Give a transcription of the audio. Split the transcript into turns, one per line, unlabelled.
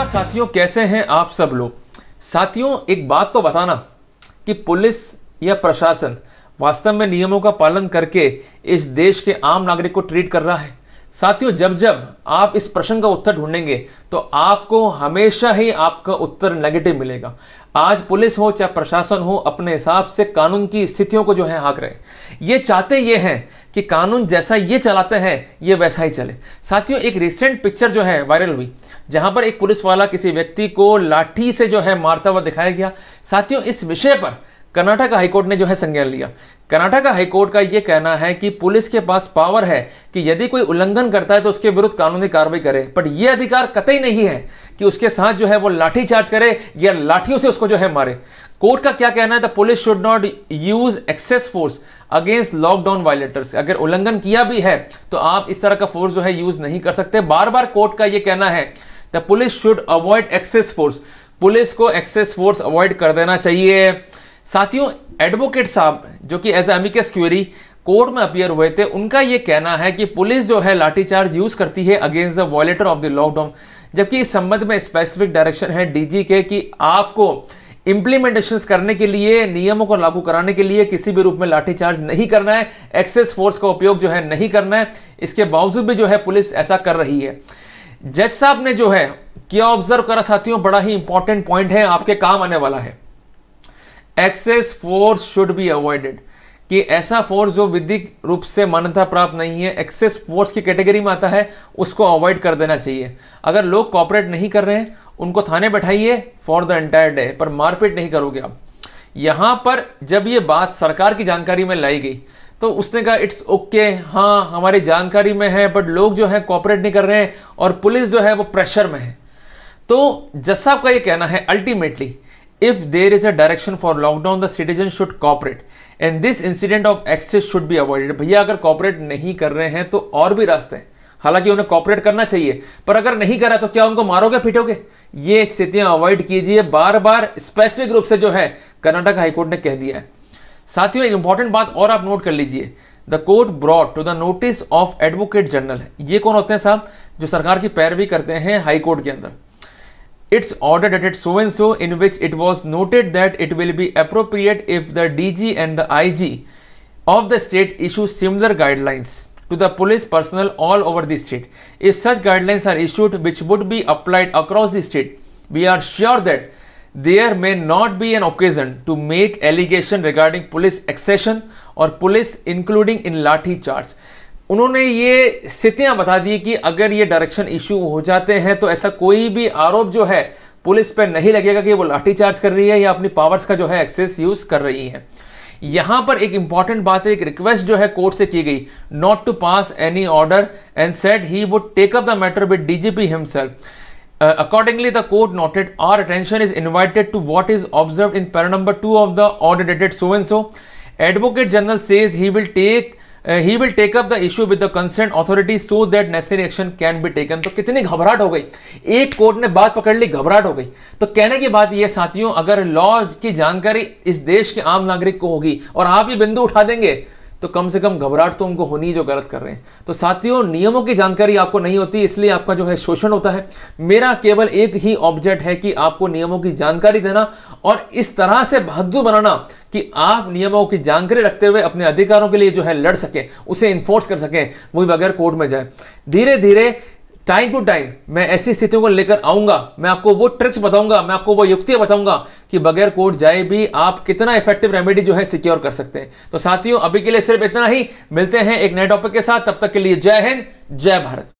नमस्कार साथियों कैसे हैं आप सब लोग साथियों एक बात तो बताना कि पुलिस या प्रशासन वास्तव में नियमों का पालन करके इस देश के आम नागरिक को ट्रीट कर रहा है साथियों जब जब आप इस प्रश्न का उत्तर ढूंढेंगे तो आपको हमेशा ही आपका उत्तर नेगेटिव मिलेगा आज पुलिस हो चाहे प्रशासन हो अपने हिसाब से कानून की स्थितियों को जो है हाँक रहे ये चाहते ये हैं कि कानून जैसा ये चलाते हैं ये वैसा ही चले साथियों एक रिसेंट पिक्चर जो है वायरल हुई जहां पर एक पुलिस वाला किसी व्यक्ति को लाठी से जो है मारता हुआ दिखाया गया साथियों इस विषय पर कर्नाटक हाईकोर्ट ने जो है संज्ञान लिया कर्नाटक हाईकोर्ट का यह कहना है कि पुलिस के पास पावर है कि यदि कोई उल्लंघन करता है तो उसके विरुद्ध कानूनी कार्रवाई करे बट यह अधिकार कतई नहीं है कि उसके साथ जो है वो लाठीचार्ज करे या लाठियों से उसको जो है मारे कोर्ट का क्या कहना है the police should not use excess force against lockdown violators अगर उल्लंघन किया भी है तो आप इस तरह का फोर्स जो है यूज नहीं कर सकते बार बार कोर्ट का यह कहना है the police should avoid excess force police को एक्सेस फोर्स अवॉइड कर देना चाहिए साथियों एडवोकेट साहब जो कि एज एमिकस क्यूरी कोर्ट में अपियर हुए थे उनका यह कहना है कि पुलिस जो है लाठीचार्ज यूज करती है against the violator of the lockdown जबकि इस संबंध में स्पेसिफिक डायरेक्शन है डीजी के कि आपको इंप्लीमेंटेशन करने के लिए नियमों को लागू कराने के लिए किसी भी रूप में लाठीचार्ज नहीं करना है एक्सेस फोर्स का उपयोग जो है नहीं करना है इसके बावजूद भी जो है पुलिस ऐसा कर रही है जज साहब ने जो है क्या ऑब्जर्व करा साथियों बड़ा ही इंपॉर्टेंट पॉइंट है आपके काम आने वाला है excess force should be avoided कि ऐसा फोर्स जो विधिक रूप से मान्यता प्राप्त नहीं है एक्सेस फोर्स की कैटेगरी में आता है उसको अवॉइड कर देना चाहिए अगर लोग कॉपरेट नहीं कर रहे हैं उनको थाने बैठाइए फॉर द एंटायर डे पर मारपीट नहीं करोगे आप यहां पर जब ये बात सरकार की जानकारी में लाई गई तो उसने कहा इट्स ओके okay, हाँ हमारी जानकारी में है बट लोग जो है कॉपरेट नहीं कर रहे हैं और पुलिस जो है वो प्रेशर में है तो जसा का ये कहना है ultimately If there is a direction for lockdown, the citizen should cooperate. And this incident of excess should be avoided भैया अगर कॉपरेट नहीं कर रहे हैं तो और भी रास्ते हैं हालांकि उन्हें कॉपरेट करना चाहिए पर अगर नहीं करा तो क्या उनको मारोगे पीटोगे ये स्थितियां अवॉइड कीजिए बार बार स्पेसिफिक रूप से जो है कर्नाटक हाईकोर्ट ने कह दिया है साथियों एक इंपॉर्टेंट बात और आप नोट कर लीजिए the court brought to the notice of advocate general ये कौन होते हैं साहब जो सरकार की पैरवी करते हैं हाईकोर्ट के अंदर its order dated so and so in which it was noted that it will be appropriate if the DG and the IG of the state issue similar guidelines to the police personnel all over the state. If such guidelines are issued which would be applied across the state, we are sure that there may not be an occasion to make allegation regarding police accession or police including in lathi charge उन्होंने ये स्थितियां बता दी कि अगर ये direction issue हो जाते हैं तो ऐसा कोई भी आरोप जो है पुलिस पर नहीं लगेगा कि वो लाठीचार्ज कर रही है या अपनी पावर्स का जो है एक्सेस यूज कर रही है यहां पर एक इंपॉर्टेंट बात है एक रिक्वेस्ट जो है कोर्ट से की गई not to pass any order and set he would take up the matter with DGP himself accordingly the court court our attention is is to to is observe in in number two of the order dated so and so advocate general says he will take he will take up the issue with the concern authority so that necessary action can be taken तो कितनी घबराहट हो गई एक court ने बात पकड़ ली घबराहट हो गई तो कहने की बात यह साथियों अगर लॉ की जानकारी इस देश के आम नागरिक को होगी और आप ये बिंदु उठा देंगे तो कम से कम घबराहट तो उनको होनी जो गलत कर रहे हैं तो साथियों नियमों की जानकारी आपको नहीं होती इसलिए आपका जो है शोषण होता है मेरा केवल एक ही ऑब्जेक्ट है कि आपको नियमों की जानकारी देना और इस तरह से बहादुर बनाना कि आप नियमों की जानकारी रखते हुए अपने अधिकारों के लिए जो है लड़ सकें उसे इन्फोर्स कर सकें वही बगैर कोर्ट में जाए धीरे धीरे टाइम टू टाइम मैं ऐसी स्थितियों को लेकर आऊंगा मैं आपको वो ट्रिक्स बताऊंगा मैं आपको वो युक्तियां बताऊंगा कि बगैर कोर्ट जाए भी आप कितना इफेक्टिव रेमेडी जो है सिक्योर कर सकते हैं तो साथियों अभी के लिए सिर्फ इतना ही मिलते हैं एक नए टॉपिक के साथ तब तक के लिए जय हिंद जय भारत